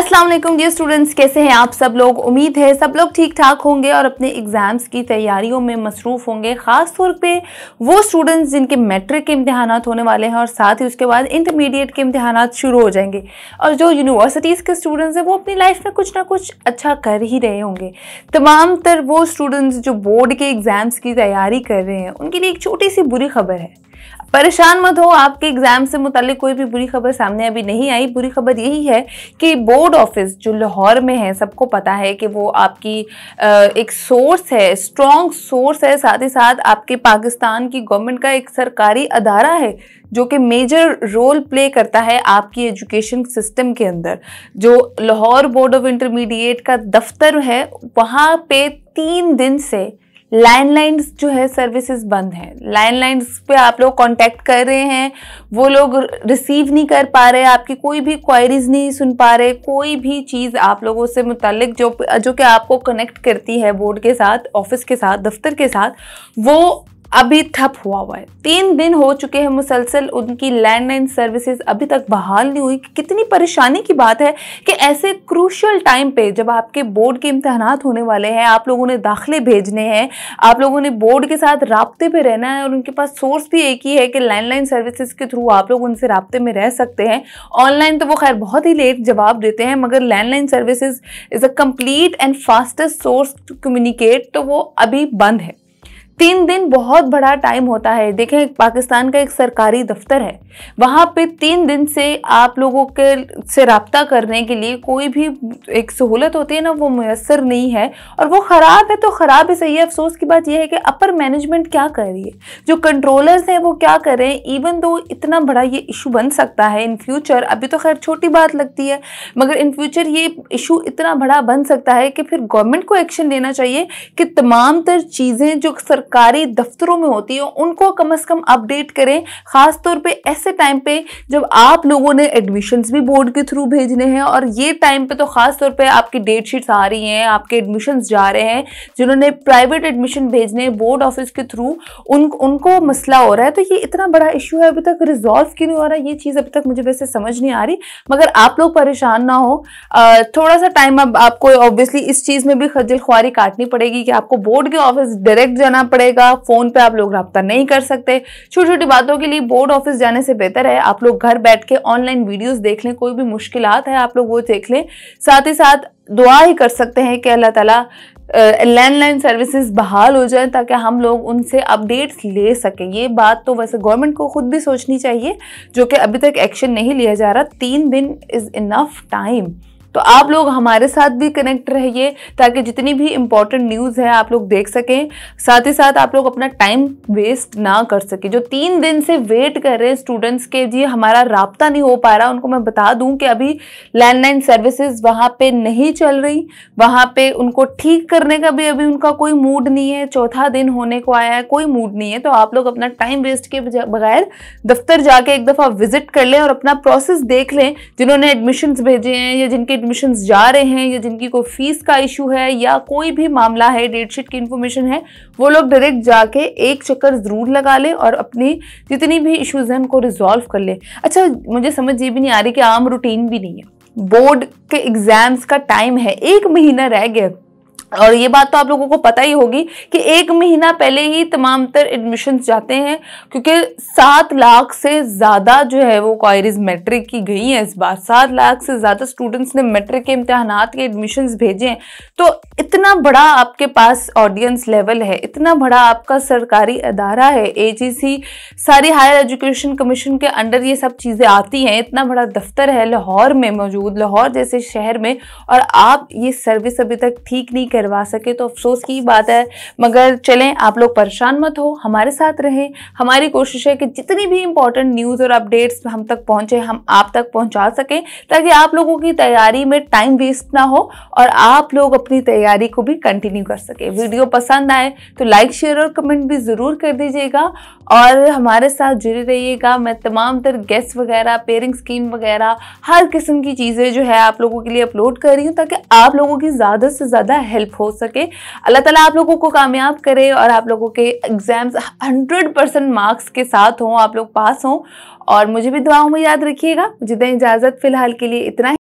अस्सलाम वालेकुम dear students कैसे हैं आप सब लोग उम्मीद है सब लोग ठीक ठाक होंगे और अपने एग्ज़ाम्स की तैयारियों में मसरूफ़ होंगे ख़ास तौर पे वो स्टूडेंट्स जिनके मैट्रिक के इम्तहान होने वाले हैं और साथ ही उसके बाद इंटरमीडिएट के इम्तहान शुरू हो जाएंगे और जो यूनिवर्सिटीज़ के स्टूडेंट्स हैं वो अपनी लाइफ में कुछ ना कुछ अच्छा कर ही रहे होंगे तमाम तर वो स्टूडेंट्स जो बोर्ड के एग्ज़ाम्स की तैयारी कर रहे हैं उनके लिए एक छोटी सी बुरी खबर है परेशान मत हो आपके एग्जाम से मुतल कोई भी बुरी खबर सामने अभी नहीं आई बुरी खबर यही है कि बोर्ड ऑफिस जो लाहौर में है सबको पता है कि वो आपकी एक सोर्स है स्ट्रॉन्ग सोर्स है साथ ही साथ आपके पाकिस्तान की गवर्नमेंट का एक सरकारी अदारा है जो कि मेजर रोल प्ले करता है आपकी एजुकेशन सिस्टम के अंदर जो लाहौर बोर्ड ऑफ इंटरमीडिएट का दफ्तर है वहाँ पे तीन दिन से लैंडलाइंस जो है सर्विसेज बंद हैं लैंडलाइंस पे आप लोग कांटेक्ट कर रहे हैं वो लोग रिसीव नहीं कर पा रहे आपकी कोई भी क्वायरीज नहीं सुन पा रहे कोई भी चीज़ आप लोगों से मुतलक जो जो कि आपको कनेक्ट करती है बोर्ड के साथ ऑफिस के साथ दफ्तर के साथ वो अभी ठप हुआ हुआ है तीन दिन हो चुके हैं मुसलसल उनकी लैंडलाइन सर्विसेज अभी तक बहाल नहीं हुई कितनी परेशानी की बात है कि ऐसे क्रूशल टाइम पे जब आपके बोर्ड के इम्तहान होने वाले हैं आप लोगों ने दाखिले भेजने हैं आप लोगों ने बोर्ड के साथ रबते पे रहना है और उनके पास सोर्स भी एक ही है कि लैंडलाइन सर्विसेज के थ्रू आप लोग उनसे रबते में रह सकते हैं ऑनलाइन तो वो खैर बहुत ही लेट जवाब देते हैं मगर landline services is a complete and fastest source to communicate तो वो अभी बंद है तीन दिन बहुत बड़ा टाइम होता है देखें पाकिस्तान का एक सरकारी दफ्तर है वहाँ पे तीन दिन से आप लोगों के से रबता करने के लिए कोई भी एक सहूलत होती है ना वो मैसर नहीं है और वो ख़राब है तो ख़राब ही सही है अफसोस की बात यह है कि अपर मैनेजमेंट क्या कर रही है जो कंट्रोलर्स हैं वो क्या कर रहे हैं इवन दो इतना बड़ा ये इशू बन सकता है इन फ्यूचर अभी तो खैर छोटी बात लगती है मगर इन फ्यूचर ये इशू इतना बड़ा बन सकता है कि फिर गवर्नमेंट को एक्शन लेना चाहिए कि तमाम तर चीज़ें जो सर सरकारी दफ्तरों में होती है उनको कम से कम अपडेट करें ख़ासतौर पे ऐसे टाइम पे जब आप लोगों ने एडमिशन्स भी बोर्ड के थ्रू भेजने हैं और ये टाइम पे तो ख़ास तौर पे आपकी डेट शीट्स आ रही हैं आपके एडमिशन्स जा रहे हैं जिन्होंने प्राइवेट एडमिशन भेजने बोर्ड ऑफिस के थ्रू उन उनको मसला हो रहा है तो ये इतना बड़ा इशू है अभी तक रिजॉल्व क्यों नहीं हो रहा ये चीज़ अभी तक मुझे वैसे समझ नहीं आ रही मगर आप लोग परेशान ना हो थोड़ा सा टाइम अब आपको ऑब्वियसली इस चीज़ में भी खजल खुआरी काटनी पड़ेगी कि आपको बोर्ड के ऑफिस डायरेक्ट जाना पड़ेगा फ़ोन पे आप लोग रबता नहीं कर सकते छोटी छोटी बातों के लिए बोर्ड ऑफिस जाने से बेहतर है आप लोग घर बैठ के ऑनलाइन वीडियोस देख लें कोई भी मुश्किल है आप लोग वो देख लें साथ ही साथ दुआ ही कर सकते हैं कि अल्लाह ताला लैंडलाइन सर्विसेज बहाल हो जाए ताकि हम लोग उनसे अपडेट्स ले सकें ये बात तो वैसे गवर्नमेंट को ख़ुद भी सोचनी चाहिए जो कि अभी तक एक्शन नहीं लिया जा रहा तीन दिन इज़ इनफ टाइम तो आप लोग हमारे साथ भी कनेक्ट रहिए ताकि जितनी भी इम्पोर्टेंट न्यूज़ है आप लोग देख सकें साथ ही साथ आप लोग अपना टाइम वेस्ट ना कर सकें जो तीन दिन से वेट कर रहे हैं स्टूडेंट्स के जी हमारा रबता नहीं हो पा रहा उनको मैं बता दूं कि अभी लैंडलाइन सर्विसेज वहाँ पे नहीं चल रही वहाँ पे उनको ठीक करने का भी अभी उनका कोई मूड नहीं है चौथा दिन होने को आया है कोई मूड नहीं है तो आप लोग अपना टाइम वेस्ट के बगैर दफ्तर जाके एक दफ़ा विजिट कर लें और अपना प्रोसेस देख लें जिन्होंने एडमिशन्स भेजे हैं या जिनके एडमिशन्स जा रहे हैं या जिनकी कोई फ़ीस का इशू है या कोई भी मामला है डेट शीट की इन्फॉर्मेशन है वो लोग डायरेक्ट जाके एक चक्कर ज़रूर लगा लें और अपनी जितनी भी इश्यूज़ हैं उनको रिजॉल्व कर लें अच्छा मुझे समझ ये भी नहीं आ रही कि आम रूटीन भी नहीं है बोर्ड के एग्ज़ाम्स का टाइम है एक महीना रह गया और ये बात तो आप लोगों को पता ही होगी कि एक महीना पहले ही तमाम तर एडमिशन्स जाते हैं क्योंकि सात लाख से ज़्यादा जो है वो क्वायरीज मैट्रिक की गई हैं इस बार सात लाख से ज़्यादा स्टूडेंट्स ने मैट्रिक के इम्तहान के एडमिशन्स भेजे हैं तो इतना बड़ा आपके पास ऑडियंस लेवल है इतना बड़ा आपका सरकारी अदारा है ए सारी हायर एजुकेशन कमीशन के अंडर ये सब चीज़ें आती हैं इतना बड़ा दफ्तर है लाहौर में मौजूद लाहौर जैसे शहर में और आप ये सर्विस अभी तक ठीक नहीं कर करवा सके तो अफसोस की बात है मगर चलें आप लोग परेशान मत हो हमारे साथ रहें हमारी कोशिश है कि जितनी भी इंपॉर्टेंट न्यूज़ और अपडेट्स हम तक पहुँचे हम आप तक पहुँचा सकें ताकि आप लोगों की तैयारी में टाइम वेस्ट ना हो और आप लोग अपनी तैयारी को भी कंटिन्यू कर सकें वीडियो पसंद आए तो लाइक शेयर और कमेंट भी ज़रूर कर दीजिएगा और हमारे साथ जुड़े रहिएगा मैं तमाम तर गेस्ट वगैरह पेयरिंग स्कीम वगैरह हर किस्म की चीज़ें जो है आप लोगों के लिए अपलोड कर रही हूँ ताकि आप लोगों की ज़्यादा से ज़्यादा हेल्प हेल्प हो सके अल्लाह ताला आप लोगों को कामयाब करे और आप लोगों के एग्ज़ाम्स हंड्रेड परसेंट मार्क्स के साथ हों आप लोग पास हों और मुझे भी दुआओं में याद रखिएगा मुझे दें इजाज़त फ़िलहाल के लिए इतना ही